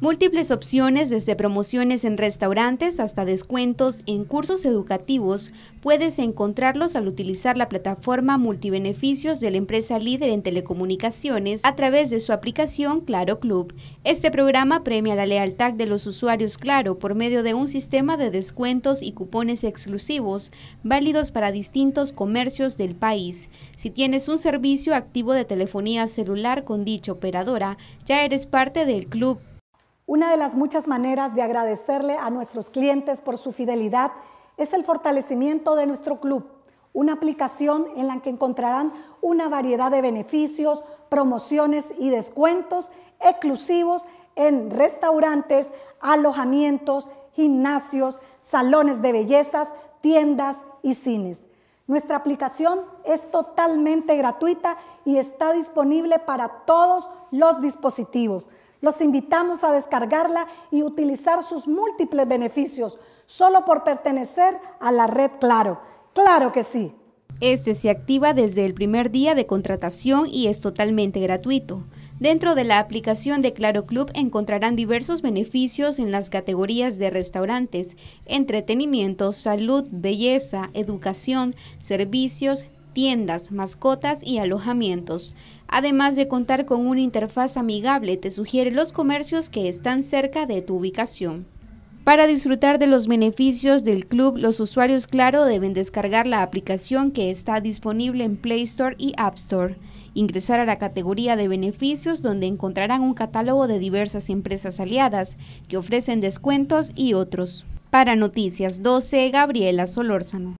Múltiples opciones, desde promociones en restaurantes hasta descuentos en cursos educativos, puedes encontrarlos al utilizar la plataforma Multibeneficios de la empresa líder en telecomunicaciones a través de su aplicación Claro Club. Este programa premia la lealtad de los usuarios Claro por medio de un sistema de descuentos y cupones exclusivos válidos para distintos comercios del país. Si tienes un servicio activo de telefonía celular con dicha operadora, ya eres parte del club una de las muchas maneras de agradecerle a nuestros clientes por su fidelidad es el fortalecimiento de nuestro club, una aplicación en la que encontrarán una variedad de beneficios, promociones y descuentos exclusivos en restaurantes, alojamientos, gimnasios, salones de bellezas, tiendas y cines. Nuestra aplicación es totalmente gratuita y está disponible para todos los dispositivos. Los invitamos a descargarla y utilizar sus múltiples beneficios solo por pertenecer a la red Claro. Claro que sí. Este se activa desde el primer día de contratación y es totalmente gratuito. Dentro de la aplicación de Claro Club encontrarán diversos beneficios en las categorías de restaurantes, entretenimiento, salud, belleza, educación, servicios, tiendas, mascotas y alojamientos. Además de contar con una interfaz amigable, te sugiere los comercios que están cerca de tu ubicación. Para disfrutar de los beneficios del club, los usuarios Claro deben descargar la aplicación que está disponible en Play Store y App Store, ingresar a la categoría de beneficios donde encontrarán un catálogo de diversas empresas aliadas que ofrecen descuentos y otros. Para Noticias 12, Gabriela Solórzano.